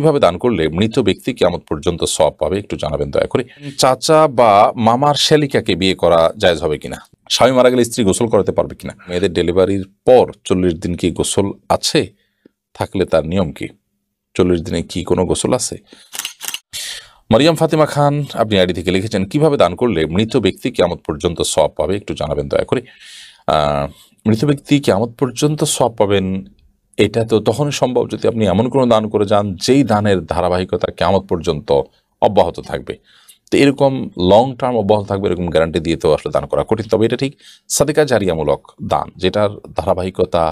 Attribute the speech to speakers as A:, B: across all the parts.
A: কিভাবে দান করলে মৃত ব্যক্তি কেমন পর্যন্ত সব পাবে একটু জানাবেন দয়া করে চাচা বা মামার শ্যালিকাকে বিয়ে করা জায়জ হবে কিনা স্বামী মারা গেলে স্ত্রী গোসল করাতে পারবে কিনা মেয়েদের ডেলিভারির পর চল্লিশ দিন কি গোসল আছে থাকলে তার নিয়ম কি চল্লিশ দিনে কি কোনো গোসল আছে মারিয়াম ফাতেমা খান আপনি আইডি থেকে লিখেছেন কিভাবে দান করলে মৃত ব্যক্তি কেমন পর্যন্ত সব পাবে একটু জানাবেন দয়া করে মৃত ব্যক্তি কেমন পর্যন্ত সব পাবেন এটা তো তখন সম্ভব যদি আপনি এমন কোনো দান করে যান যেই দানের ধারাবাহিকতা কেমন পর্যন্ত অব্যাহত থাকবে তো এরকম লং টার্ম অব্যাহত থাকবে এরকম গ্যারান্টি দিয়ে তো আসলে দান করা কঠিন তবে এটা ঠিক সাদিকা জারিয়ামূলক দান যেটার ধারাবাহিকতা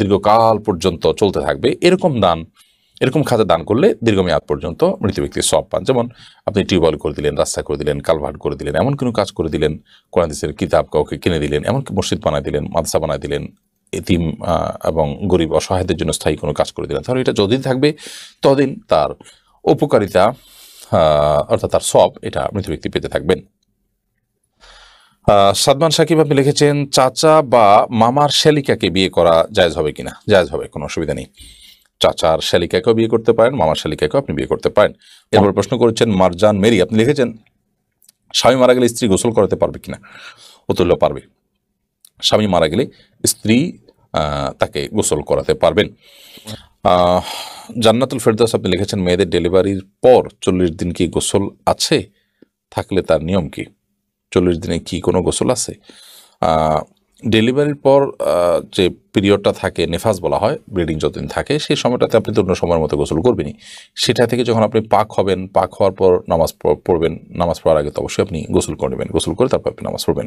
A: দীর্ঘকাল পর্যন্ত চলতে থাকবে এরকম দান এরকম খাতে দান করলে দীর্ঘমেয়াদ পর্যন্ত মৃত ব্যক্তি সব পান যেমন আপনি টিউবওয়েল করে দিলেন রাস্তা করে দিলেন কালভার্ট করে দিলেন এমন কোনো কাজ করে দিলেন কোরআন কিতাব কাউকে কিনে দিলেন এমনকি মসজিদ বানায় দিলেন মাদসা বানায় দিলেন এতিম এবং গরিব অসহায়দের জন্য স্থায়ী কোনো কাজ করে দিলেন তাহলে এটা যদিন থাকবে তদিন তার উপকারিতা অর্থাৎ তার সব এটা মৃত ব্যক্তি পেতে থাকবেন সাদমান সাকিব আপনি লিখেছেন চাচা বা মামার শ্যালিকাকে বিয়ে করা জায়জ হবে কিনা জায়জ হবে কোনো অসুবিধা নেই চাচার শ্যালিকাকেও বিয়ে করতে পারেন মামার শ্যালিকাকেও আপনি বিয়ে করতে পারেন এরপর প্রশ্ন করেছেন মারজান মেরি আপনি লিখেছেন স্বামী মারা গেলে স্ত্রী গোসল করাতে পারবে কিনা উত্তরল পারবে স্বামী মারা গেলে স্ত্রী তাকে গোসল করাতে পারবেন জান্নাতুল ফেরদাস আপনি লিখেছেন মেয়েদের ডেলিভারির পর চল্লিশ দিন কি গোসল আছে থাকলে তার নিয়ম কি চল্লিশ দিনে কি কোনো গোসল আছে ডেলিভারির পর যে পিরিয়ডটা থাকে নেফাস বলা হয় ব্লিডিং যতদিন থাকে সেই সময়টাতে আপনি তো অন্য সময়ের মতো গোসল করবেনই সেটা থেকে যখন আপনি পাক হবেন পাক হওয়ার পর নামাজ পড়বেন নামাজ পড়ার আগে তো অবশ্যই আপনি গোসল করে নেবেন গোসল করে তারপর আপনি নামাজ পড়বেন